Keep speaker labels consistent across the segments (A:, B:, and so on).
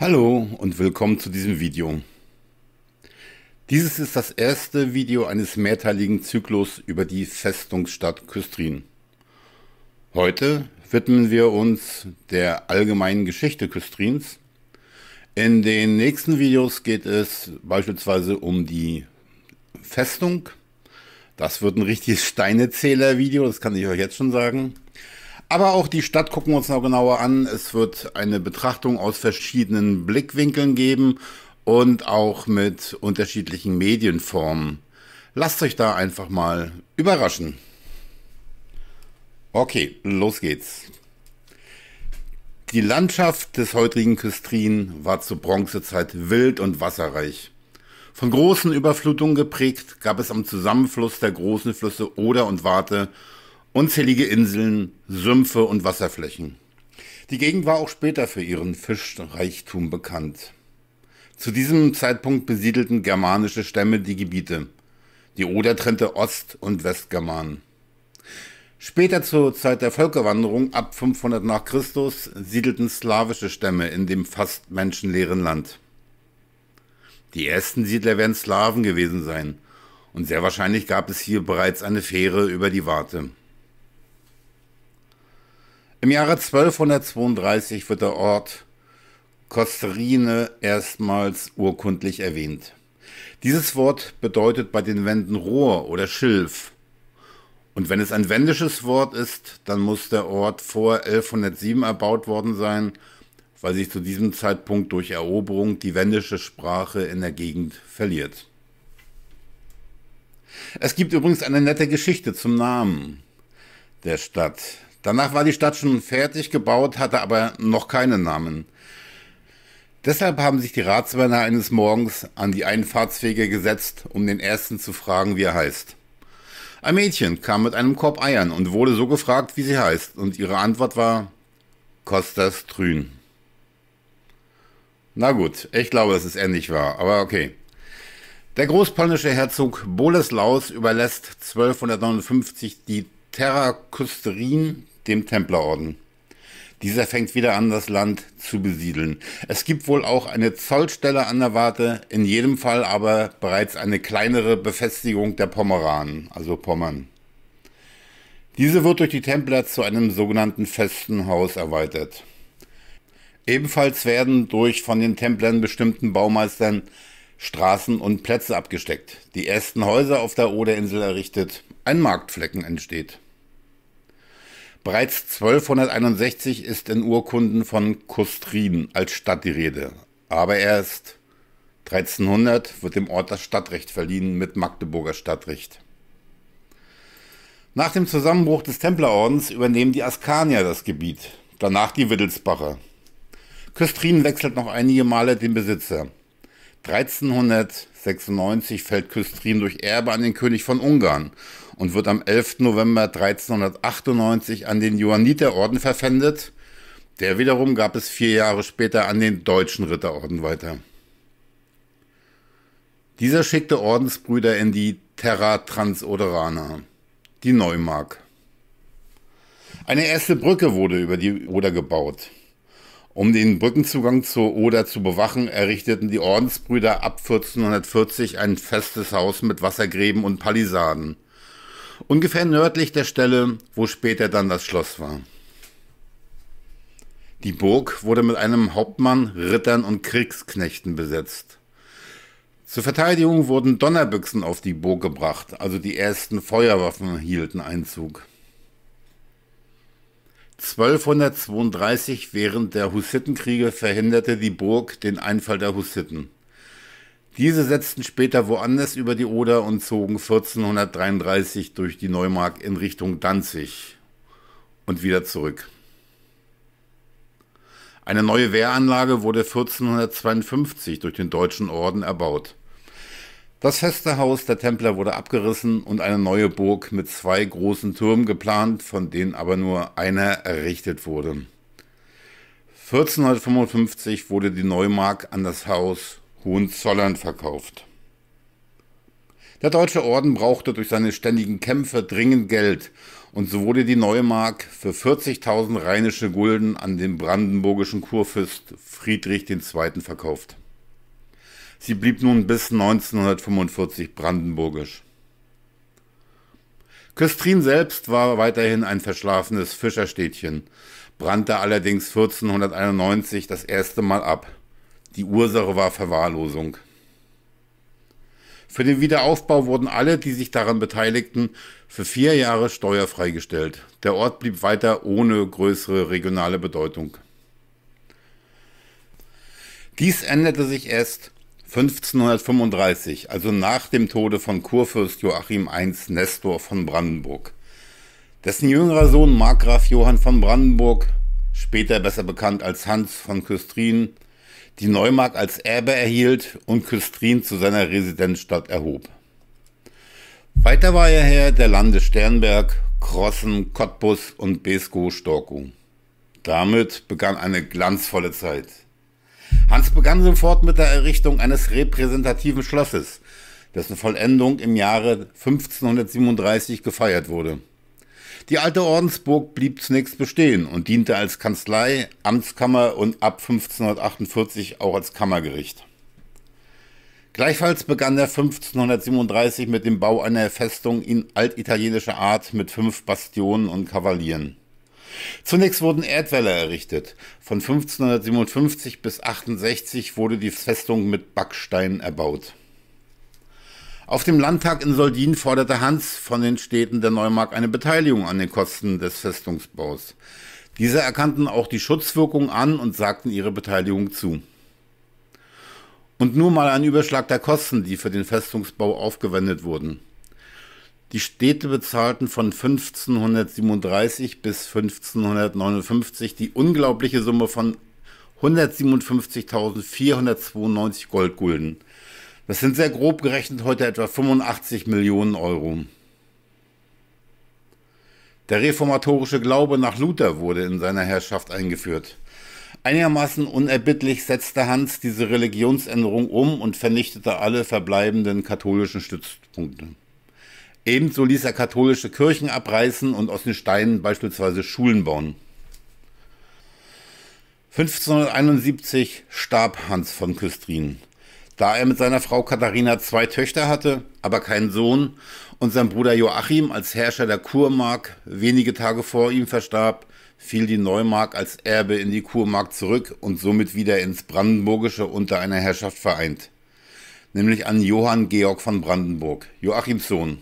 A: Hallo und willkommen zu diesem Video. Dieses ist das erste Video eines mehrteiligen Zyklus über die Festungsstadt Küstrin. Heute widmen wir uns der allgemeinen Geschichte Küstrins. In den nächsten Videos geht es beispielsweise um die Festung. Das wird ein richtiges Steinezähler-Video, das kann ich euch jetzt schon sagen. Aber auch die Stadt gucken wir uns noch genauer an. Es wird eine Betrachtung aus verschiedenen Blickwinkeln geben und auch mit unterschiedlichen Medienformen. Lasst euch da einfach mal überraschen. Okay, los geht's. Die Landschaft des heutigen Küstrin war zur Bronzezeit wild und wasserreich. Von großen Überflutungen geprägt gab es am Zusammenfluss der großen Flüsse Oder und Warte unzählige Inseln, Sümpfe und Wasserflächen. Die Gegend war auch später für ihren Fischreichtum bekannt. Zu diesem Zeitpunkt besiedelten germanische Stämme die Gebiete. Die Oder trennte Ost- und Westgermanen. Später zur Zeit der Völkerwanderung ab 500 nach Christus siedelten slawische Stämme in dem fast menschenleeren Land. Die ersten Siedler werden Slawen gewesen sein und sehr wahrscheinlich gab es hier bereits eine Fähre über die Warte. Im Jahre 1232 wird der Ort Kosterine erstmals urkundlich erwähnt. Dieses Wort bedeutet bei den Wenden Rohr oder Schilf. Und wenn es ein wendisches Wort ist, dann muss der Ort vor 1107 erbaut worden sein, weil sich zu diesem Zeitpunkt durch Eroberung die wendische Sprache in der Gegend verliert. Es gibt übrigens eine nette Geschichte zum Namen der Stadt. Danach war die Stadt schon fertig gebaut, hatte aber noch keinen Namen. Deshalb haben sich die Ratsmänner eines Morgens an die Einfahrtswege gesetzt, um den ersten zu fragen, wie er heißt. Ein Mädchen kam mit einem Korb Eiern und wurde so gefragt, wie sie heißt, und ihre Antwort war Kostas Trün. Na gut, ich glaube, dass ist endlich wahr, aber okay. Der großpolnische Herzog Boleslaus überlässt 1259 die Terra Küsterin dem Templerorden. Dieser fängt wieder an, das Land zu besiedeln. Es gibt wohl auch eine Zollstelle an der Warte, in jedem Fall aber bereits eine kleinere Befestigung der Pomeranen, also Pommern. Diese wird durch die Templer zu einem sogenannten festen Haus erweitert. Ebenfalls werden durch von den Templern bestimmten Baumeistern Straßen und Plätze abgesteckt, die ersten Häuser auf der Oderinsel errichtet, ein Marktflecken entsteht. Bereits 1261 ist in Urkunden von Kustrin als Stadt die Rede, aber erst 1300 wird dem Ort das Stadtrecht verliehen mit Magdeburger Stadtrecht. Nach dem Zusammenbruch des Templerordens übernehmen die Askanier das Gebiet, danach die Wittelsbacher. Küstrin wechselt noch einige Male den Besitzer. 1300 96 fällt Küstrin durch Erbe an den König von Ungarn und wird am 11. November 1398 an den Johanniterorden verpfändet. Der wiederum gab es vier Jahre später an den Deutschen Ritterorden weiter. Dieser schickte Ordensbrüder in die Terra Transoderana, die Neumark. Eine erste Brücke wurde über die Oder gebaut. Um den Brückenzugang zur Oder zu bewachen, errichteten die Ordensbrüder ab 1440 ein festes Haus mit Wassergräben und Palisaden. Ungefähr nördlich der Stelle, wo später dann das Schloss war. Die Burg wurde mit einem Hauptmann, Rittern und Kriegsknechten besetzt. Zur Verteidigung wurden Donnerbüchsen auf die Burg gebracht, also die ersten Feuerwaffen hielten Einzug. 1232 während der Hussitenkriege verhinderte die Burg den Einfall der Hussiten. Diese setzten später woanders über die Oder und zogen 1433 durch die Neumark in Richtung Danzig und wieder zurück. Eine neue Wehranlage wurde 1452 durch den Deutschen Orden erbaut. Das feste Haus der Templer wurde abgerissen und eine neue Burg mit zwei großen Türmen geplant, von denen aber nur einer errichtet wurde. 1455 wurde die Neumark an das Haus Hohenzollern verkauft. Der Deutsche Orden brauchte durch seine ständigen Kämpfe dringend Geld und so wurde die Neumark für 40.000 rheinische Gulden an den brandenburgischen Kurfürst Friedrich II. verkauft. Sie blieb nun bis 1945 brandenburgisch. Köstrin selbst war weiterhin ein verschlafenes Fischerstädtchen, brannte allerdings 1491 das erste Mal ab. Die Ursache war Verwahrlosung. Für den Wiederaufbau wurden alle, die sich daran beteiligten, für vier Jahre steuerfrei gestellt. Der Ort blieb weiter ohne größere regionale Bedeutung. Dies änderte sich erst 1535, also nach dem Tode von Kurfürst Joachim I Nestor von Brandenburg. Dessen jüngerer Sohn Markgraf Johann von Brandenburg, später besser bekannt als Hans von Küstrin, die Neumark als Erbe erhielt und Küstrin zu seiner Residenzstadt erhob. Weiter war er Herr der Lande Sternberg, Krossen, Cottbus und besko storkow Damit begann eine glanzvolle Zeit. Hans begann sofort mit der Errichtung eines repräsentativen Schlosses, dessen Vollendung im Jahre 1537 gefeiert wurde. Die alte Ordensburg blieb zunächst bestehen und diente als Kanzlei, Amtskammer und ab 1548 auch als Kammergericht. Gleichfalls begann er 1537 mit dem Bau einer Festung in altitalienischer Art mit fünf Bastionen und Kavalieren. Zunächst wurden Erdwälle errichtet. Von 1557 bis 68 wurde die Festung mit Backstein erbaut. Auf dem Landtag in Soldin forderte Hans von den Städten der Neumark eine Beteiligung an den Kosten des Festungsbaus. Diese erkannten auch die Schutzwirkung an und sagten ihre Beteiligung zu. Und nur mal ein Überschlag der Kosten, die für den Festungsbau aufgewendet wurden. Die Städte bezahlten von 1537 bis 1559 die unglaubliche Summe von 157.492 Goldgulden. Das sind sehr grob gerechnet heute etwa 85 Millionen Euro. Der reformatorische Glaube nach Luther wurde in seiner Herrschaft eingeführt. Einigermaßen unerbittlich setzte Hans diese Religionsänderung um und vernichtete alle verbleibenden katholischen Stützpunkte. Ebenso ließ er katholische Kirchen abreißen und aus den Steinen beispielsweise Schulen bauen. 1571 starb Hans von Küstrin. Da er mit seiner Frau Katharina zwei Töchter hatte, aber keinen Sohn, und sein Bruder Joachim als Herrscher der Kurmark wenige Tage vor ihm verstarb, fiel die Neumark als Erbe in die Kurmark zurück und somit wieder ins Brandenburgische unter einer Herrschaft vereint, nämlich an Johann Georg von Brandenburg, Joachims Sohn.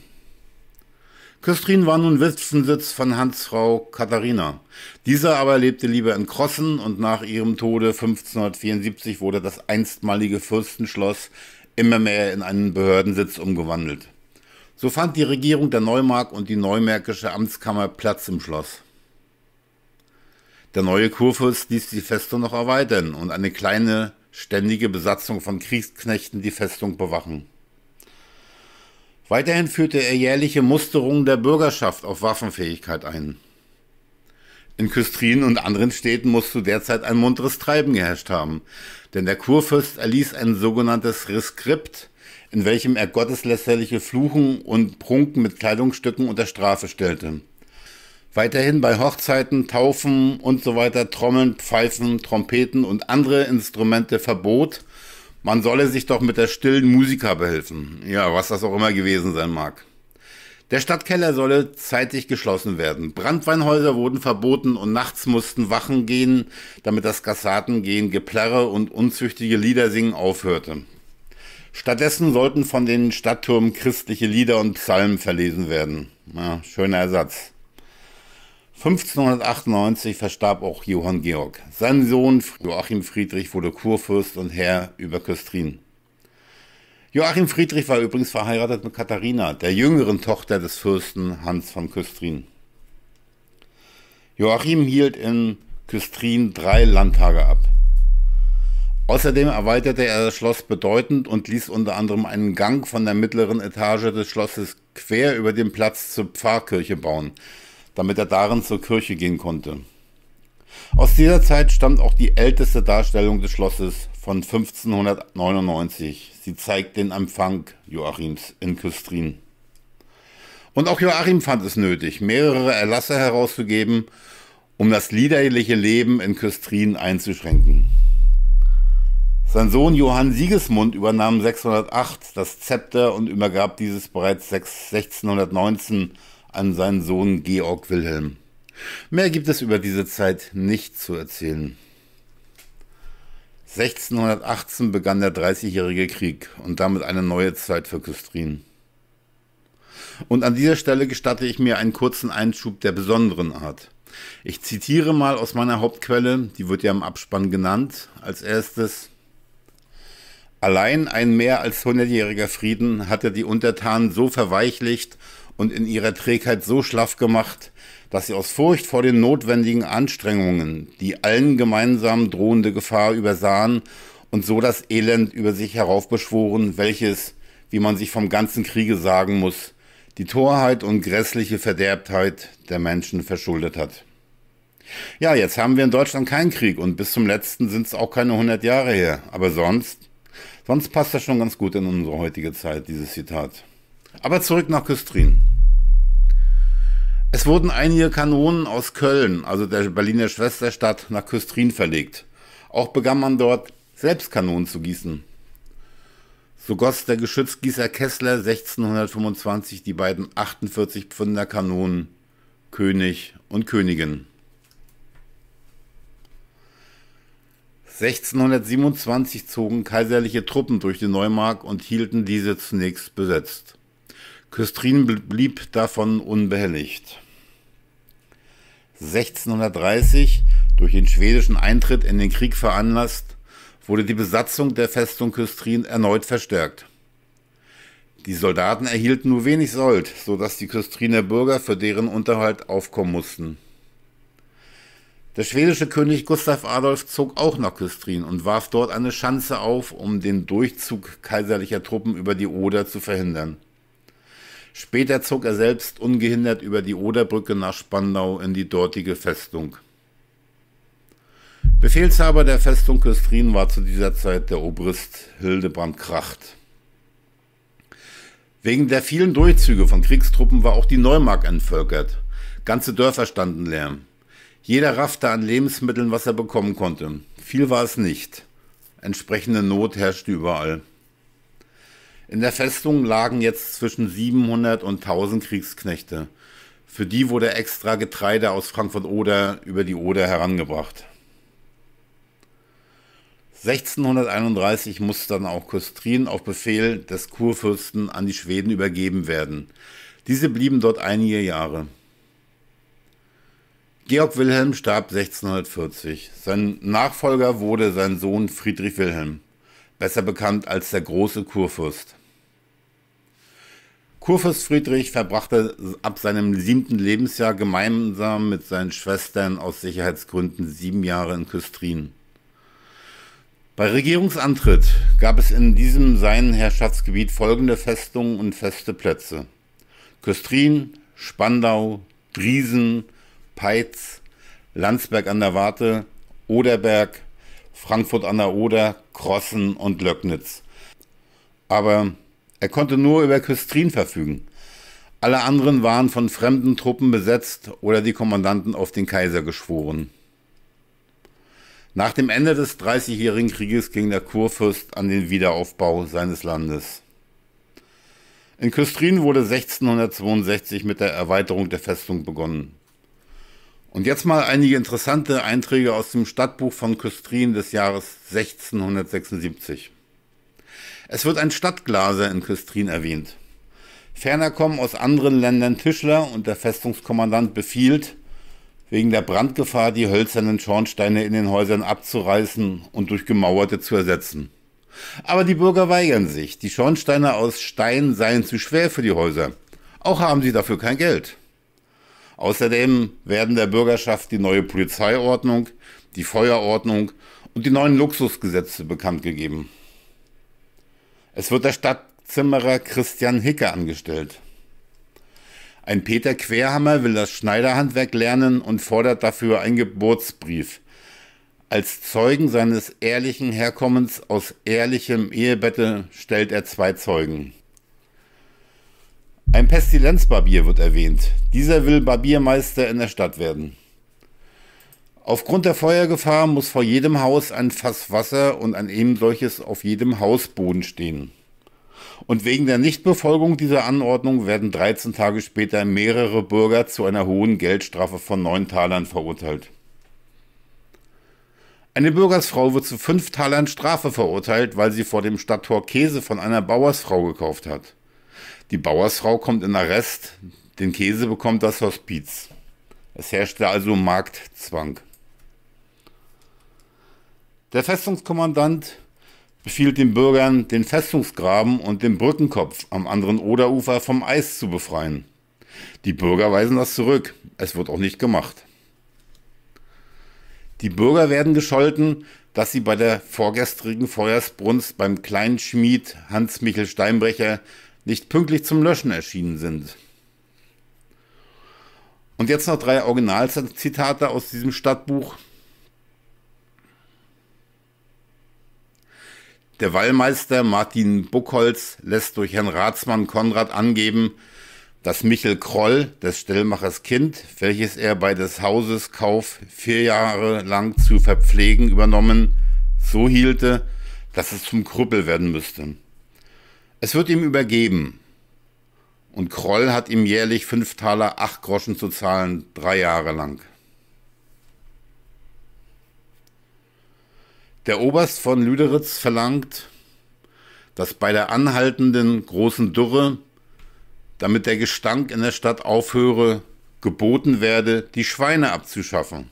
A: Küstrin war nun Witzensitz von Hans Frau Katharina. Diese aber lebte lieber in Krossen und nach ihrem Tode 1574 wurde das einstmalige Fürstenschloss immer mehr in einen Behördensitz umgewandelt. So fand die Regierung der Neumark und die neumärkische Amtskammer Platz im Schloss. Der neue Kurfürst ließ die Festung noch erweitern und eine kleine ständige Besatzung von Kriegsknechten die Festung bewachen. Weiterhin führte er jährliche Musterungen der Bürgerschaft auf Waffenfähigkeit ein. In Küstrin und anderen Städten muss zu der Zeit ein munteres Treiben geherrscht haben, denn der Kurfürst erließ ein sogenanntes Reskript, in welchem er gotteslästerliche Fluchen und Prunken mit Kleidungsstücken unter Strafe stellte. Weiterhin bei Hochzeiten, Taufen und so weiter Trommeln, Pfeifen, Trompeten und andere Instrumente verbot man solle sich doch mit der stillen Musiker behelfen, ja, was das auch immer gewesen sein mag. Der Stadtkeller solle zeitig geschlossen werden. Brandweinhäuser wurden verboten und nachts mussten Wachen gehen, damit das Gassatengehen, Geplärre und unzüchtige Liedersingen aufhörte. Stattdessen sollten von den Stadttürmen christliche Lieder und Psalmen verlesen werden. Ja, schöner Ersatz. 1598 verstarb auch Johann Georg. Sein Sohn Joachim Friedrich wurde Kurfürst und Herr über Köstrin. Joachim Friedrich war übrigens verheiratet mit Katharina, der jüngeren Tochter des Fürsten Hans von Küstrin. Joachim hielt in Küstrin drei Landtage ab. Außerdem erweiterte er das Schloss bedeutend und ließ unter anderem einen Gang von der mittleren Etage des Schlosses quer über den Platz zur Pfarrkirche bauen – damit er darin zur Kirche gehen konnte. Aus dieser Zeit stammt auch die älteste Darstellung des Schlosses von 1599. Sie zeigt den Empfang Joachims in Küstrin. Und auch Joachim fand es nötig, mehrere Erlasse herauszugeben, um das liederliche Leben in Küstrin einzuschränken. Sein Sohn Johann Sigismund übernahm 608 das Zepter und übergab dieses bereits 1619 an seinen Sohn Georg Wilhelm. Mehr gibt es über diese Zeit nicht zu erzählen. 1618 begann der Dreißigjährige Krieg und damit eine neue Zeit für Küstrin. Und an dieser Stelle gestatte ich mir einen kurzen Einschub der besonderen Art. Ich zitiere mal aus meiner Hauptquelle, die wird ja im Abspann genannt, als erstes Allein ein mehr als hundertjähriger Frieden hatte die Untertanen so verweichlicht und in ihrer Trägheit so schlaff gemacht, dass sie aus Furcht vor den notwendigen Anstrengungen die allen gemeinsam drohende Gefahr übersahen und so das Elend über sich heraufbeschworen, welches, wie man sich vom ganzen Kriege sagen muss, die Torheit und grässliche Verderbtheit der Menschen verschuldet hat. Ja, jetzt haben wir in Deutschland keinen Krieg und bis zum letzten sind es auch keine 100 Jahre her. Aber sonst, sonst passt das schon ganz gut in unsere heutige Zeit, dieses Zitat. Aber zurück nach Küstrin. Es wurden einige Kanonen aus Köln, also der Berliner Schwesterstadt, nach Küstrin verlegt. Auch begann man dort selbst Kanonen zu gießen. So goss der Geschützgießer Kessler 1625 die beiden 48 Pfünder Kanonen König und Königin. 1627 zogen kaiserliche Truppen durch die Neumark und hielten diese zunächst besetzt. Küstrin blieb davon unbehelligt. 1630, durch den schwedischen Eintritt in den Krieg veranlasst, wurde die Besatzung der Festung Küstrin erneut verstärkt. Die Soldaten erhielten nur wenig Sold, so dass die Küstriner Bürger für deren Unterhalt aufkommen mussten. Der schwedische König Gustav Adolf zog auch nach Küstrin und warf dort eine Schanze auf, um den Durchzug kaiserlicher Truppen über die Oder zu verhindern. Später zog er selbst ungehindert über die Oderbrücke nach Spandau in die dortige Festung. Befehlshaber der Festung Küstrin war zu dieser Zeit der Obrist Hildebrand Kracht. Wegen der vielen Durchzüge von Kriegstruppen war auch die Neumark entvölkert. Ganze Dörfer standen leer. Jeder raffte an Lebensmitteln, was er bekommen konnte. Viel war es nicht. Entsprechende Not herrschte überall. In der Festung lagen jetzt zwischen 700 und 1000 Kriegsknechte. Für die wurde extra Getreide aus Frankfurt-Oder über die Oder herangebracht. 1631 musste dann auch Küstrin auf Befehl des Kurfürsten an die Schweden übergeben werden. Diese blieben dort einige Jahre. Georg Wilhelm starb 1640. Sein Nachfolger wurde sein Sohn Friedrich Wilhelm besser bekannt als der große Kurfürst. Kurfürst Friedrich verbrachte ab seinem siebten Lebensjahr gemeinsam mit seinen Schwestern aus Sicherheitsgründen sieben Jahre in Küstrin. Bei Regierungsantritt gab es in diesem seinen Herrschaftsgebiet folgende Festungen und feste Plätze. Küstrin, Spandau, Driesen, Peitz, Landsberg an der Warte, Oderberg, Frankfurt an der Oder, Krossen und Löcknitz. Aber er konnte nur über Küstrin verfügen. Alle anderen waren von fremden Truppen besetzt oder die Kommandanten auf den Kaiser geschworen. Nach dem Ende des Dreißigjährigen Krieges ging der Kurfürst an den Wiederaufbau seines Landes. In Küstrin wurde 1662 mit der Erweiterung der Festung begonnen. Und jetzt mal einige interessante Einträge aus dem Stadtbuch von Küstrin des Jahres 1676. Es wird ein Stadtglaser in Küstrin erwähnt. Ferner kommen aus anderen Ländern Tischler und der Festungskommandant befiehlt, wegen der Brandgefahr die hölzernen Schornsteine in den Häusern abzureißen und durch gemauerte zu ersetzen. Aber die Bürger weigern sich, die Schornsteine aus Stein seien zu schwer für die Häuser. Auch haben sie dafür kein Geld. Außerdem werden der Bürgerschaft die neue Polizeiordnung, die Feuerordnung und die neuen Luxusgesetze bekannt gegeben. Es wird der Stadtzimmerer Christian Hicke angestellt. Ein Peter Querhammer will das Schneiderhandwerk lernen und fordert dafür einen Geburtsbrief. Als Zeugen seines ehrlichen Herkommens aus ehrlichem Ehebette stellt er zwei Zeugen. Ein Pestilenzbarbier wird erwähnt. Dieser will Barbiermeister in der Stadt werden. Aufgrund der Feuergefahr muss vor jedem Haus ein Fass Wasser und ein eben solches auf jedem Hausboden stehen. Und wegen der Nichtbefolgung dieser Anordnung werden 13 Tage später mehrere Bürger zu einer hohen Geldstrafe von 9 Talern verurteilt. Eine Bürgersfrau wird zu 5 Talern Strafe verurteilt, weil sie vor dem Stadttor Käse von einer Bauersfrau gekauft hat. Die Bauersfrau kommt in Arrest, den Käse bekommt das Hospiz. Es herrschte also Marktzwang. Der Festungskommandant befiehlt den Bürgern, den Festungsgraben und den Brückenkopf am anderen Oderufer vom Eis zu befreien. Die Bürger weisen das zurück. Es wird auch nicht gemacht. Die Bürger werden gescholten, dass sie bei der vorgestrigen Feuersbrunst beim kleinen Schmied Hans Michel Steinbrecher nicht pünktlich zum Löschen erschienen sind. Und jetzt noch drei Originalzitate aus diesem Stadtbuch. Der Wallmeister Martin Buckholz lässt durch Herrn Ratsmann Konrad angeben, dass Michel Kroll, des Stellmachers Kind, welches er bei des Hauses Kauf vier Jahre lang zu verpflegen übernommen, so hielte, dass es zum Krüppel werden müsste. Es wird ihm übergeben. Und Kroll hat ihm jährlich fünf Taler acht Groschen zu zahlen, drei Jahre lang. Der Oberst von Lüderitz verlangt, dass bei der anhaltenden großen Dürre, damit der Gestank in der Stadt aufhöre, geboten werde, die Schweine abzuschaffen.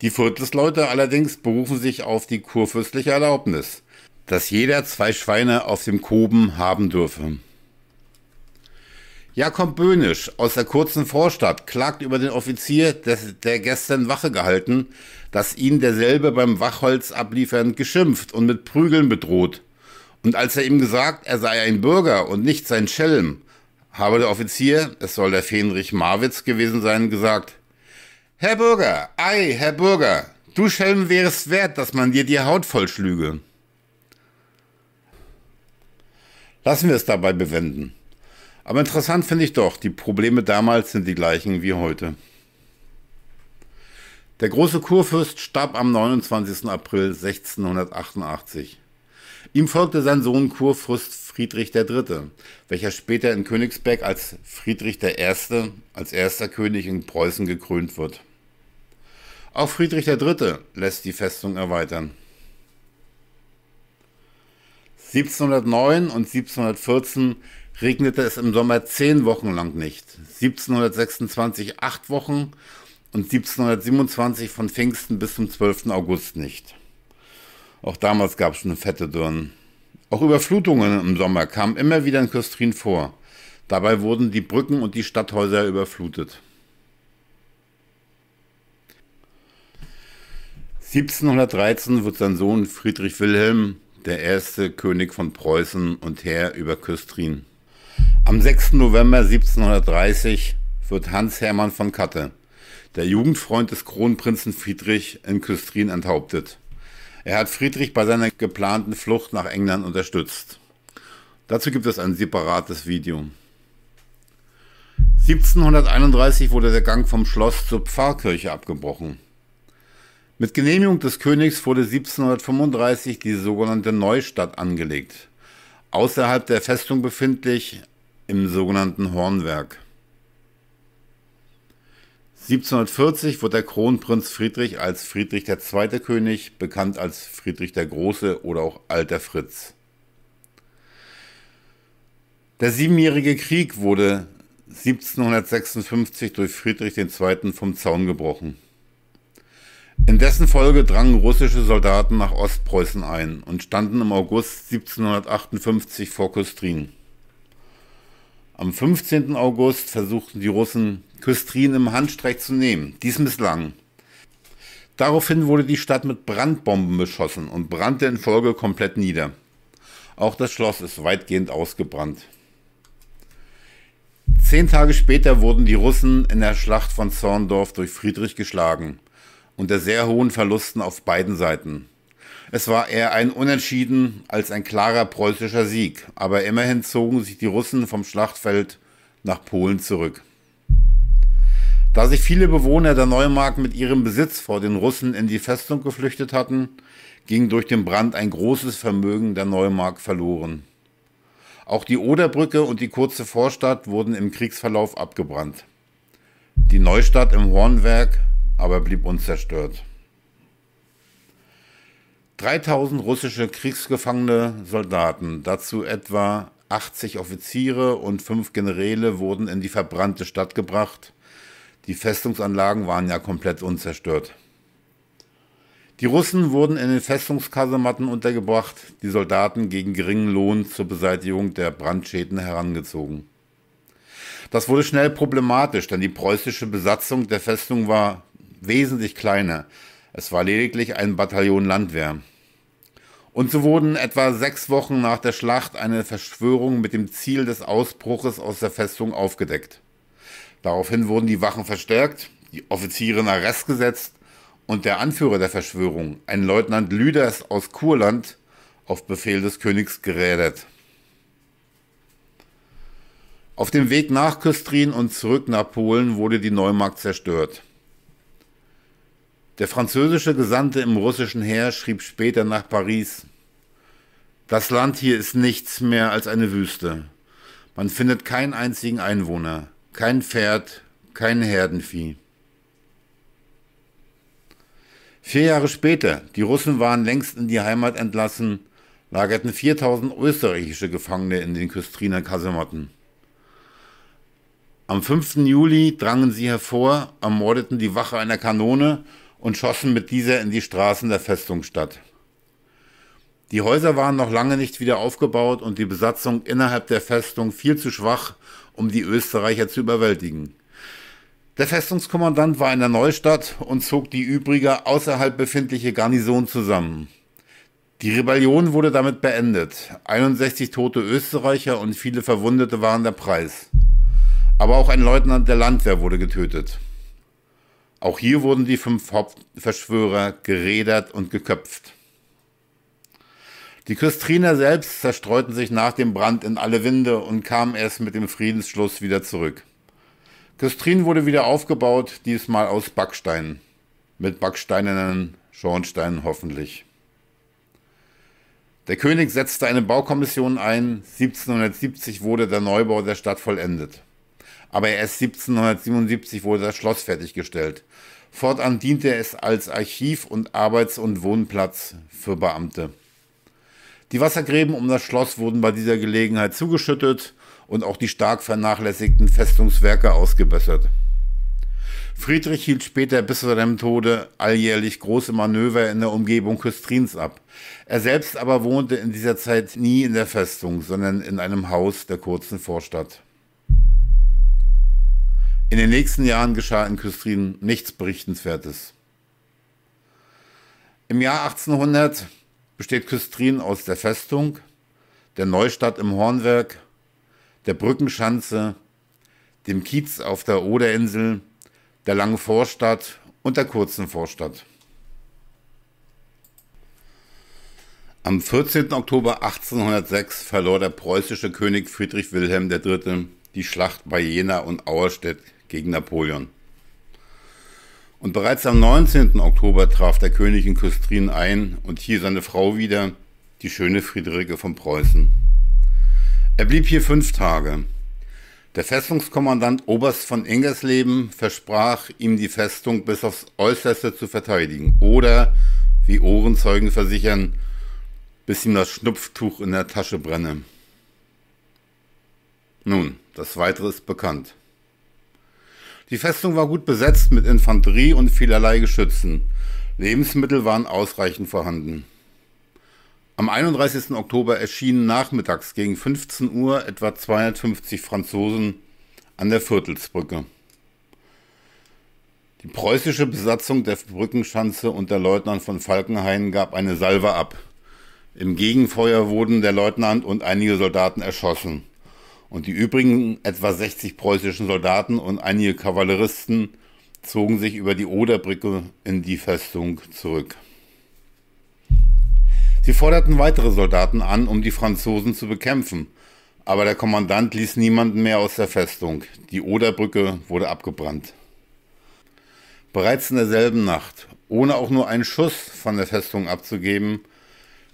A: Die Viertelsleute allerdings berufen sich auf die kurfürstliche Erlaubnis dass jeder zwei Schweine auf dem Koben haben dürfe. Jakob Böhnisch aus der kurzen Vorstadt klagt über den Offizier, der gestern Wache gehalten, dass ihn derselbe beim Wachholz abliefern geschimpft und mit Prügeln bedroht. Und als er ihm gesagt, er sei ein Bürger und nicht sein Schelm, habe der Offizier, es soll der Fähnrich Marwitz gewesen sein, gesagt, Herr Bürger, ei, Herr Bürger, du Schelm wärest wert, dass man dir die Haut vollschlüge. Lassen wir es dabei bewenden. Aber interessant finde ich doch, die Probleme damals sind die gleichen wie heute. Der große Kurfürst starb am 29. April 1688. Ihm folgte sein Sohn Kurfürst Friedrich III., welcher später in Königsberg als Friedrich I. als erster König in Preußen gekrönt wird. Auch Friedrich III. lässt die Festung erweitern. 1709 und 1714 regnete es im Sommer zehn Wochen lang nicht. 1726 acht Wochen und 1727 von Pfingsten bis zum 12. August nicht. Auch damals gab es schon fette Dürren. Auch Überflutungen im Sommer kamen immer wieder in Köstrin vor. Dabei wurden die Brücken und die Stadthäuser überflutet. 1713 wird sein Sohn Friedrich Wilhelm der erste König von Preußen und Herr über Küstrin. Am 6. November 1730 wird Hans Hermann von Katte, der Jugendfreund des Kronprinzen Friedrich, in Küstrin enthauptet. Er hat Friedrich bei seiner geplanten Flucht nach England unterstützt. Dazu gibt es ein separates Video. 1731 wurde der Gang vom Schloss zur Pfarrkirche abgebrochen. Mit Genehmigung des Königs wurde 1735 die sogenannte Neustadt angelegt, außerhalb der Festung befindlich im sogenannten Hornwerk. 1740 wird der Kronprinz Friedrich als Friedrich II. König, bekannt als Friedrich der Große oder auch Alter Fritz. Der Siebenjährige Krieg wurde 1756 durch Friedrich II. vom Zaun gebrochen. In dessen Folge drangen russische Soldaten nach Ostpreußen ein und standen im August 1758 vor Küstrin. Am 15. August versuchten die Russen, Küstrin im Handstreich zu nehmen. Dies misslang. Daraufhin wurde die Stadt mit Brandbomben beschossen und brannte in Folge komplett nieder. Auch das Schloss ist weitgehend ausgebrannt. Zehn Tage später wurden die Russen in der Schlacht von Zorndorf durch Friedrich geschlagen unter sehr hohen Verlusten auf beiden Seiten. Es war eher ein Unentschieden als ein klarer preußischer Sieg, aber immerhin zogen sich die Russen vom Schlachtfeld nach Polen zurück. Da sich viele Bewohner der Neumark mit ihrem Besitz vor den Russen in die Festung geflüchtet hatten, ging durch den Brand ein großes Vermögen der Neumark verloren. Auch die Oderbrücke und die kurze Vorstadt wurden im Kriegsverlauf abgebrannt. Die Neustadt im Hornwerk aber blieb unzerstört. 3000 russische Kriegsgefangene Soldaten, dazu etwa 80 Offiziere und fünf Generäle wurden in die verbrannte Stadt gebracht. Die Festungsanlagen waren ja komplett unzerstört. Die Russen wurden in den Festungskasematten untergebracht, die Soldaten gegen geringen Lohn zur Beseitigung der Brandschäden herangezogen. Das wurde schnell problematisch, denn die preußische Besatzung der Festung war wesentlich kleiner. Es war lediglich ein Bataillon Landwehr. Und so wurden etwa sechs Wochen nach der Schlacht eine Verschwörung mit dem Ziel des Ausbruches aus der Festung aufgedeckt. Daraufhin wurden die Wachen verstärkt, die Offiziere in Arrest gesetzt und der Anführer der Verschwörung, ein Leutnant Lüders aus Kurland, auf Befehl des Königs gerädert. Auf dem Weg nach Küstrin und zurück nach Polen wurde die Neumark zerstört. Der französische Gesandte im russischen Heer schrieb später nach Paris, das Land hier ist nichts mehr als eine Wüste. Man findet keinen einzigen Einwohner, kein Pferd, kein Herdenvieh. Vier Jahre später, die Russen waren längst in die Heimat entlassen, lagerten 4000 österreichische Gefangene in den Küstriner Kasematten. Am 5. Juli drangen sie hervor, ermordeten die Wache einer Kanone und schossen mit dieser in die Straßen der Festungsstadt. Die Häuser waren noch lange nicht wieder aufgebaut und die Besatzung innerhalb der Festung viel zu schwach, um die Österreicher zu überwältigen. Der Festungskommandant war in der Neustadt und zog die übrige außerhalb befindliche Garnison zusammen. Die Rebellion wurde damit beendet. 61 tote Österreicher und viele Verwundete waren der Preis. Aber auch ein Leutnant der Landwehr wurde getötet. Auch hier wurden die fünf Hauptverschwörer gerädert und geköpft. Die Küstriner selbst zerstreuten sich nach dem Brand in alle Winde und kamen erst mit dem Friedensschluss wieder zurück. Küstrin wurde wieder aufgebaut, diesmal aus Backsteinen. Mit backsteinernen Schornsteinen hoffentlich. Der König setzte eine Baukommission ein. 1770 wurde der Neubau der Stadt vollendet aber erst 1777 wurde das Schloss fertiggestellt. Fortan diente es als Archiv und Arbeits- und Wohnplatz für Beamte. Die Wassergräben um das Schloss wurden bei dieser Gelegenheit zugeschüttet und auch die stark vernachlässigten Festungswerke ausgebessert. Friedrich hielt später bis zu seinem Tode alljährlich große Manöver in der Umgebung Küstrins ab. Er selbst aber wohnte in dieser Zeit nie in der Festung, sondern in einem Haus der kurzen Vorstadt. In den nächsten Jahren geschah in Küstrin nichts Berichtenswertes. Im Jahr 1800 besteht Küstrin aus der Festung, der Neustadt im Hornwerk, der Brückenschanze, dem Kiez auf der Oderinsel, der langen Vorstadt und der kurzen Vorstadt. Am 14. Oktober 1806 verlor der preußische König Friedrich Wilhelm III. die Schlacht bei Jena und Auerstedt gegen Napoleon. Und bereits am 19. Oktober traf der König in Küstrin ein und hier seine Frau wieder, die schöne Friederike von Preußen. Er blieb hier fünf Tage. Der Festungskommandant Oberst von Ingersleben versprach, ihm die Festung bis aufs Äußerste zu verteidigen oder, wie Ohrenzeugen versichern, bis ihm das Schnupftuch in der Tasche brenne. Nun, das Weitere ist bekannt. Die Festung war gut besetzt mit Infanterie und vielerlei Geschützen. Lebensmittel waren ausreichend vorhanden. Am 31. Oktober erschienen nachmittags gegen 15 Uhr etwa 250 Franzosen an der Viertelsbrücke. Die preußische Besatzung der Brückenschanze unter Leutnant von Falkenhayn gab eine Salve ab. Im Gegenfeuer wurden der Leutnant und einige Soldaten erschossen. Und die übrigen etwa 60 preußischen Soldaten und einige Kavalleristen zogen sich über die Oderbrücke in die Festung zurück. Sie forderten weitere Soldaten an, um die Franzosen zu bekämpfen, aber der Kommandant ließ niemanden mehr aus der Festung. Die Oderbrücke wurde abgebrannt. Bereits in derselben Nacht, ohne auch nur einen Schuss von der Festung abzugeben,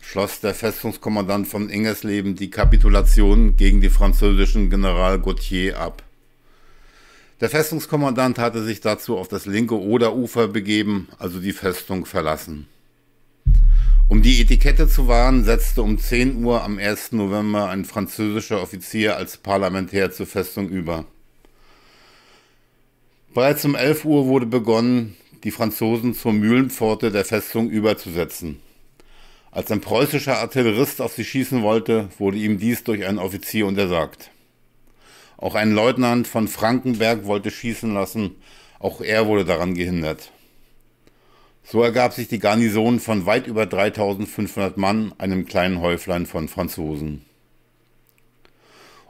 A: schloss der Festungskommandant von Ingersleben die Kapitulation gegen den französischen General Gautier ab. Der Festungskommandant hatte sich dazu auf das linke Oderufer begeben, also die Festung verlassen. Um die Etikette zu wahren, setzte um 10 Uhr am 1. November ein französischer Offizier als Parlamentär zur Festung über. Bereits um 11 Uhr wurde begonnen, die Franzosen zur Mühlenpforte der Festung überzusetzen. Als ein preußischer Artillerist auf sie schießen wollte, wurde ihm dies durch einen Offizier untersagt. Auch ein Leutnant von Frankenberg wollte schießen lassen, auch er wurde daran gehindert. So ergab sich die Garnison von weit über 3500 Mann einem kleinen Häuflein von Franzosen.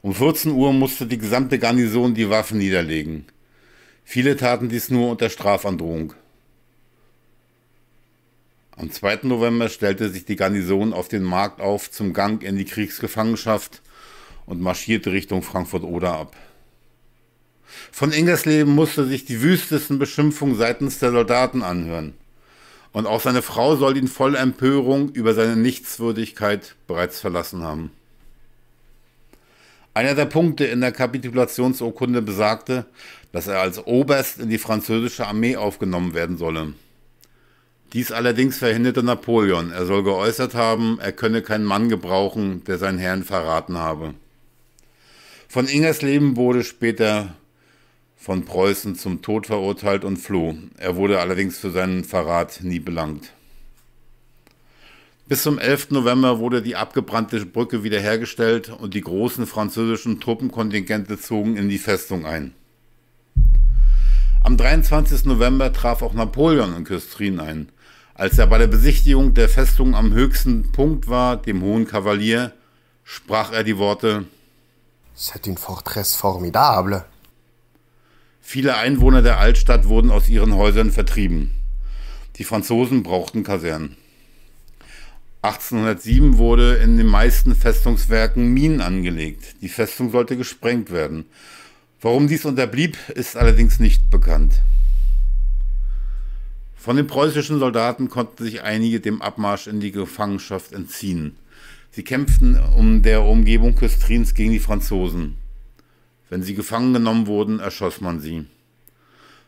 A: Um 14 Uhr musste die gesamte Garnison die Waffen niederlegen. Viele taten dies nur unter Strafandrohung. Am 2. November stellte sich die Garnison auf den Markt auf zum Gang in die Kriegsgefangenschaft und marschierte Richtung Frankfurt-Oder ab. Von Ingersleben musste sich die wüstesten Beschimpfungen seitens der Soldaten anhören. Und auch seine Frau soll ihn voll Empörung über seine Nichtswürdigkeit bereits verlassen haben. Einer der Punkte in der Kapitulationsurkunde besagte, dass er als Oberst in die französische Armee aufgenommen werden solle. Dies allerdings verhinderte Napoleon, er soll geäußert haben, er könne keinen Mann gebrauchen, der seinen Herrn verraten habe. Von Ingersleben wurde später von Preußen zum Tod verurteilt und floh. Er wurde allerdings für seinen Verrat nie belangt. Bis zum 11. November wurde die abgebrannte Brücke wiederhergestellt und die großen französischen Truppenkontingente zogen in die Festung ein. Am 23. November traf auch Napoleon in Küstrin ein. Als er bei der Besichtigung der Festung am höchsten Punkt war, dem Hohen Kavalier, sprach er die Worte C'est une forteresse formidable. Viele Einwohner der Altstadt wurden aus ihren Häusern vertrieben. Die Franzosen brauchten Kasernen. 1807 wurde in den meisten Festungswerken Minen angelegt. Die Festung sollte gesprengt werden. Warum dies unterblieb, ist allerdings nicht bekannt. Von den preußischen Soldaten konnten sich einige dem Abmarsch in die Gefangenschaft entziehen. Sie kämpften um der Umgebung Küstrins gegen die Franzosen. Wenn sie gefangen genommen wurden, erschoss man sie.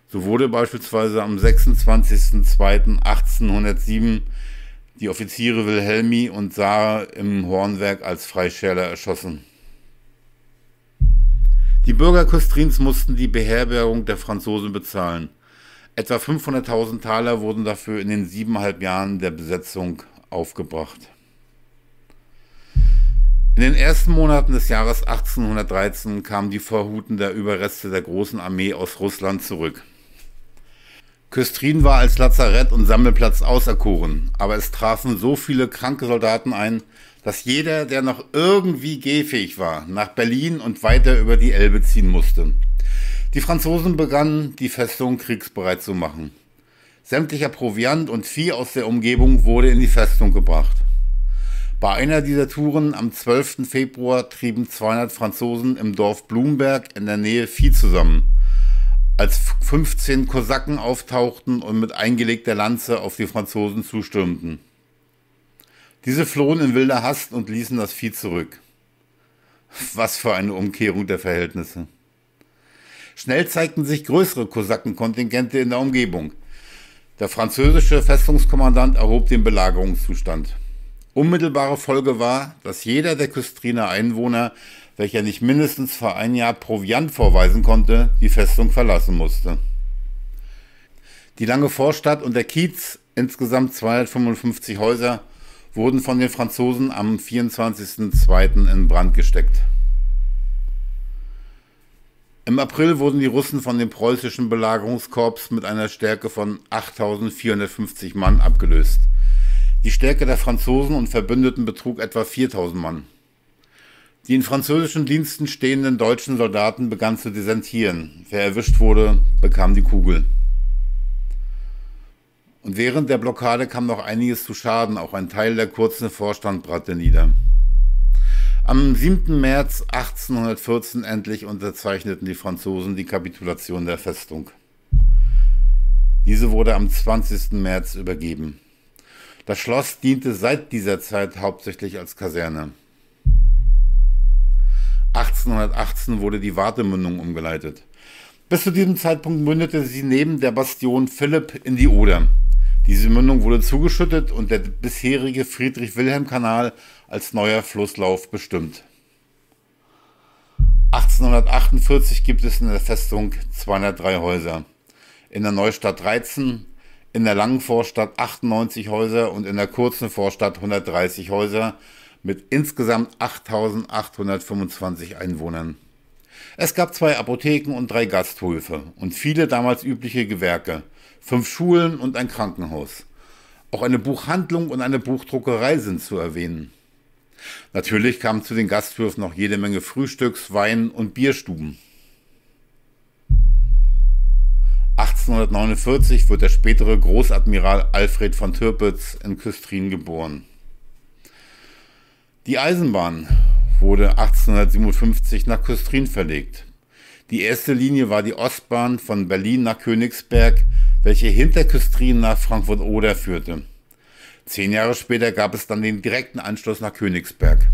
A: So wurde beispielsweise am 26.02.1807 die Offiziere Wilhelmi und Sarah im Hornwerk als Freischärler erschossen. Die Bürger Küstrins mussten die Beherbergung der Franzosen bezahlen. Etwa 500.000 Taler wurden dafür in den siebeneinhalb Jahren der Besetzung aufgebracht. In den ersten Monaten des Jahres 1813 kamen die Vorhuten der Überreste der großen Armee aus Russland zurück. Küstrin war als Lazarett und Sammelplatz auserkoren, aber es trafen so viele kranke Soldaten ein, dass jeder, der noch irgendwie gehfähig war, nach Berlin und weiter über die Elbe ziehen musste. Die Franzosen begannen, die Festung kriegsbereit zu machen. Sämtlicher Proviant und Vieh aus der Umgebung wurde in die Festung gebracht. Bei einer dieser Touren am 12. Februar trieben 200 Franzosen im Dorf Blumberg in der Nähe Vieh zusammen, als 15 Kosaken auftauchten und mit eingelegter Lanze auf die Franzosen zustürmten. Diese flohen in wilder Hast und ließen das Vieh zurück. Was für eine Umkehrung der Verhältnisse. Schnell zeigten sich größere Kosakenkontingente in der Umgebung. Der französische Festungskommandant erhob den Belagerungszustand. Unmittelbare Folge war, dass jeder der Küstriner Einwohner, welcher nicht mindestens für ein Jahr Proviant vorweisen konnte, die Festung verlassen musste. Die lange Vorstadt und der Kiez, insgesamt 255 Häuser, wurden von den Franzosen am 24.02. in Brand gesteckt. Im April wurden die Russen von dem preußischen Belagerungskorps mit einer Stärke von 8.450 Mann abgelöst. Die Stärke der Franzosen und Verbündeten betrug etwa 4.000 Mann. Die in französischen Diensten stehenden deutschen Soldaten begannen zu desentieren. Wer erwischt wurde, bekam die Kugel. Und während der Blockade kam noch einiges zu Schaden, auch ein Teil der kurzen Vorstand brannte nieder. Am 7. März 1814 endlich unterzeichneten die Franzosen die Kapitulation der Festung. Diese wurde am 20. März übergeben. Das Schloss diente seit dieser Zeit hauptsächlich als Kaserne. 1818 wurde die Wartemündung umgeleitet. Bis zu diesem Zeitpunkt mündete sie neben der Bastion Philipp in die Oder. Diese Mündung wurde zugeschüttet und der bisherige Friedrich-Wilhelm-Kanal als neuer Flusslauf bestimmt. 1848 gibt es in der Festung 203 Häuser, in der Neustadt 13, in der langen Vorstadt 98 Häuser und in der kurzen Vorstadt 130 Häuser mit insgesamt 8825 Einwohnern. Es gab zwei Apotheken und drei Gasthöfe und viele damals übliche Gewerke, fünf Schulen und ein Krankenhaus. Auch eine Buchhandlung und eine Buchdruckerei sind zu erwähnen. Natürlich kamen zu den Gasthöfen noch jede Menge Frühstücks-, Wein- und Bierstuben. 1849 wird der spätere Großadmiral Alfred von Tirpitz in Küstrin geboren. Die Eisenbahn wurde 1857 nach Küstrin verlegt. Die erste Linie war die Ostbahn von Berlin nach Königsberg, welche hinter Küstrin nach Frankfurt-Oder führte. Zehn Jahre später gab es dann den direkten Anschluss nach Königsberg.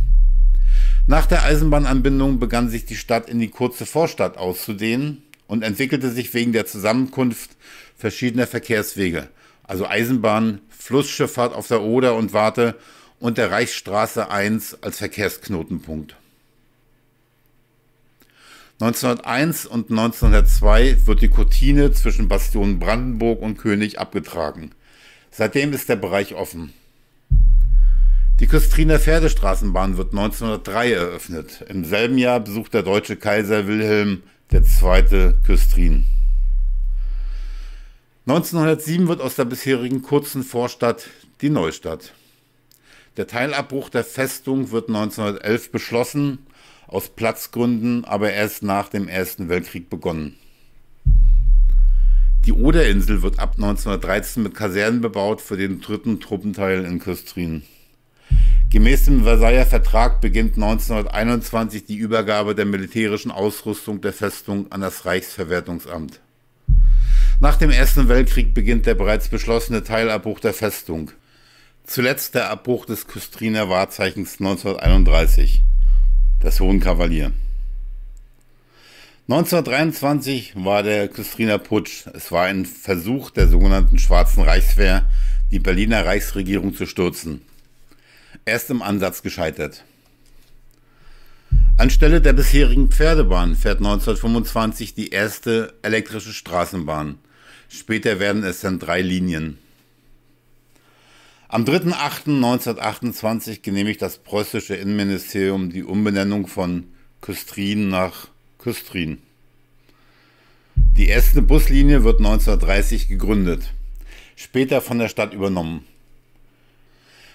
A: Nach der Eisenbahnanbindung begann sich die Stadt in die kurze Vorstadt auszudehnen und entwickelte sich wegen der Zusammenkunft verschiedener Verkehrswege, also Eisenbahn, Flussschifffahrt auf der Oder und Warte und der Reichsstraße 1 als Verkehrsknotenpunkt. 1901 und 1902 wird die Kurtine zwischen Bastionen Brandenburg und König abgetragen. Seitdem ist der Bereich offen. Die Küstriner Pferdestraßenbahn wird 1903 eröffnet. Im selben Jahr besucht der deutsche Kaiser Wilhelm II. Küstrin. 1907 wird aus der bisherigen kurzen Vorstadt die Neustadt. Der Teilabbruch der Festung wird 1911 beschlossen aus Platzgründen aber erst nach dem Ersten Weltkrieg begonnen. Die Oderinsel wird ab 1913 mit Kasernen bebaut für den dritten Truppenteil in Küstrin. Gemäß dem Versailler Vertrag beginnt 1921 die Übergabe der militärischen Ausrüstung der Festung an das Reichsverwertungsamt. Nach dem Ersten Weltkrieg beginnt der bereits beschlossene Teilabbruch der Festung. Zuletzt der Abbruch des Küstriner Wahrzeichens 1931 des Hohen Kavalier. 1923 war der Küstriner Putsch. Es war ein Versuch der sogenannten Schwarzen Reichswehr, die Berliner Reichsregierung zu stürzen. Erst im Ansatz gescheitert. Anstelle der bisherigen Pferdebahn fährt 1925 die erste elektrische Straßenbahn. Später werden es dann drei Linien. Am 3.8.1928 genehmigt das preußische Innenministerium die Umbenennung von Küstrin nach Küstrin. Die erste Buslinie wird 1930 gegründet, später von der Stadt übernommen.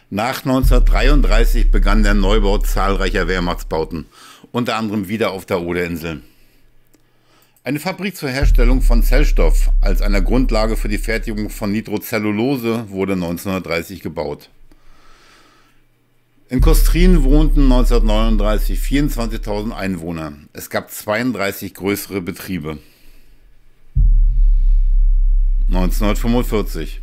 A: Nach 1933 begann der Neubau zahlreicher Wehrmachtsbauten, unter anderem wieder auf der Oderinsel. Eine Fabrik zur Herstellung von Zellstoff als einer Grundlage für die Fertigung von Nitrocellulose wurde 1930 gebaut. In Kostrin wohnten 1939 24.000 Einwohner. Es gab 32 größere Betriebe. 1945.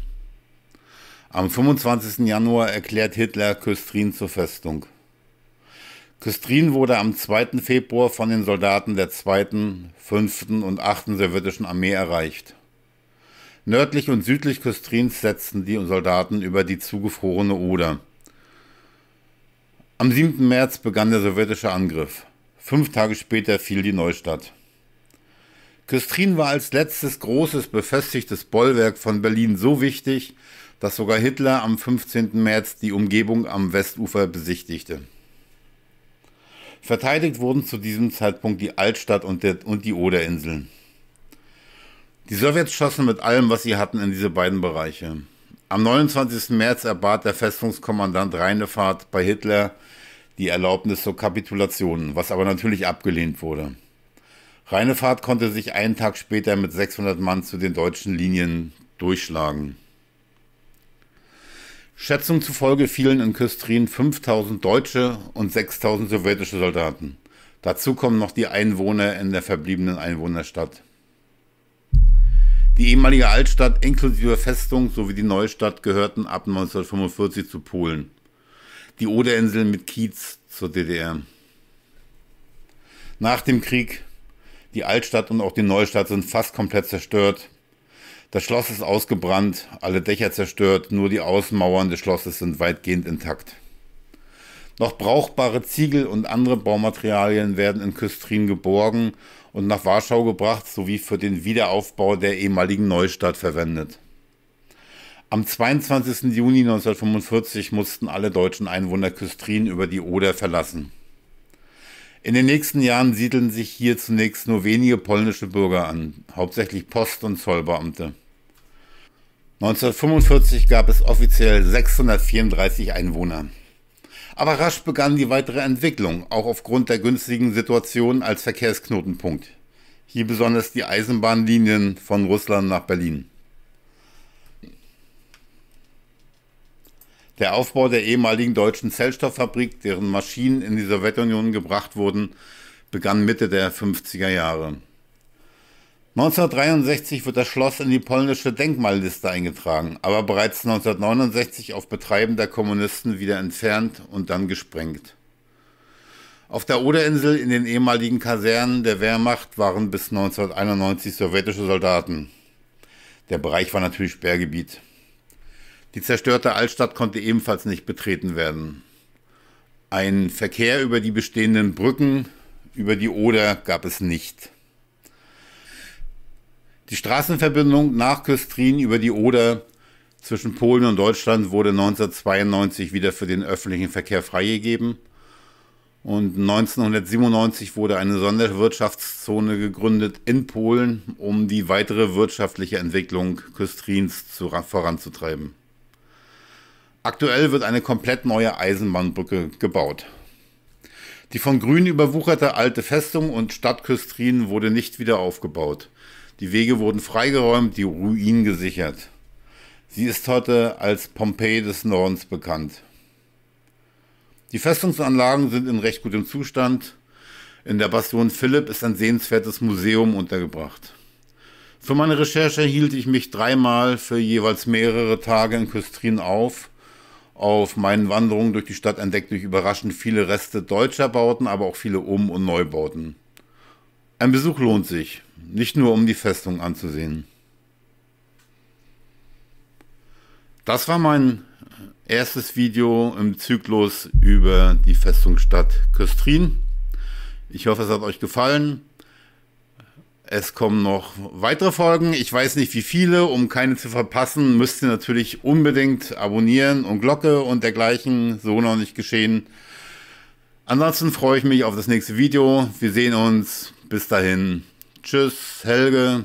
A: Am 25. Januar erklärt Hitler Kostrin zur Festung. Küstrin wurde am 2. Februar von den Soldaten der 2., 5. und 8. sowjetischen Armee erreicht. Nördlich und südlich Küstrins setzten die Soldaten über die zugefrorene Oder. Am 7. März begann der sowjetische Angriff. Fünf Tage später fiel die Neustadt. Küstrin war als letztes großes befestigtes Bollwerk von Berlin so wichtig, dass sogar Hitler am 15. März die Umgebung am Westufer besichtigte. Verteidigt wurden zu diesem Zeitpunkt die Altstadt und, der, und die Oderinseln. Die Sowjets schossen mit allem, was sie hatten, in diese beiden Bereiche. Am 29. März erbat der Festungskommandant Reinefahrt bei Hitler die Erlaubnis zur Kapitulation, was aber natürlich abgelehnt wurde. Reinefahrt konnte sich einen Tag später mit 600 Mann zu den deutschen Linien durchschlagen. Schätzungen zufolge fielen in Küstrin 5000 deutsche und 6000 sowjetische Soldaten. Dazu kommen noch die Einwohner in der verbliebenen Einwohnerstadt. Die ehemalige Altstadt inklusive Festung sowie die Neustadt gehörten ab 1945 zu Polen. Die Oderinsel mit Kiez zur DDR. Nach dem Krieg, die Altstadt und auch die Neustadt sind fast komplett zerstört. Das Schloss ist ausgebrannt, alle Dächer zerstört, nur die Außenmauern des Schlosses sind weitgehend intakt. Noch brauchbare Ziegel und andere Baumaterialien werden in Küstrin geborgen und nach Warschau gebracht sowie für den Wiederaufbau der ehemaligen Neustadt verwendet. Am 22. Juni 1945 mussten alle deutschen Einwohner Küstrin über die Oder verlassen. In den nächsten Jahren siedeln sich hier zunächst nur wenige polnische Bürger an, hauptsächlich Post- und Zollbeamte. 1945 gab es offiziell 634 Einwohner. Aber rasch begann die weitere Entwicklung, auch aufgrund der günstigen Situation als Verkehrsknotenpunkt. Hier besonders die Eisenbahnlinien von Russland nach Berlin. Der Aufbau der ehemaligen deutschen Zellstofffabrik, deren Maschinen in die Sowjetunion gebracht wurden, begann Mitte der 50er Jahre. 1963 wird das Schloss in die polnische Denkmalliste eingetragen, aber bereits 1969 auf Betreiben der Kommunisten wieder entfernt und dann gesprengt. Auf der Oderinsel in den ehemaligen Kasernen der Wehrmacht waren bis 1991 sowjetische Soldaten. Der Bereich war natürlich Sperrgebiet. Die zerstörte Altstadt konnte ebenfalls nicht betreten werden. Ein Verkehr über die bestehenden Brücken über die Oder gab es nicht. Die Straßenverbindung nach Küstrin über die Oder zwischen Polen und Deutschland wurde 1992 wieder für den öffentlichen Verkehr freigegeben. Und 1997 wurde eine Sonderwirtschaftszone gegründet in Polen, um die weitere wirtschaftliche Entwicklung Küstrins zu, voranzutreiben. Aktuell wird eine komplett neue Eisenbahnbrücke gebaut. Die von Grün überwucherte alte Festung und Stadt Küstrin wurde nicht wieder aufgebaut. Die Wege wurden freigeräumt, die Ruinen gesichert. Sie ist heute als Pompeji des Nordens bekannt. Die Festungsanlagen sind in recht gutem Zustand. In der Bastion Philipp ist ein sehenswertes Museum untergebracht. Für meine Recherche hielt ich mich dreimal für jeweils mehrere Tage in Küstrin auf. Auf meinen Wanderungen durch die Stadt entdeckte ich überraschend viele Reste deutscher Bauten, aber auch viele Um- und Neubauten. Ein Besuch lohnt sich nicht nur um die Festung anzusehen. Das war mein erstes Video im Zyklus über die Festungsstadt Köstrin. Ich hoffe, es hat euch gefallen. Es kommen noch weitere Folgen. Ich weiß nicht, wie viele. Um keine zu verpassen, müsst ihr natürlich unbedingt abonnieren und Glocke und dergleichen. So noch nicht geschehen. Ansonsten freue ich mich auf das nächste Video. Wir sehen uns. Bis dahin. Tschüss, Helge.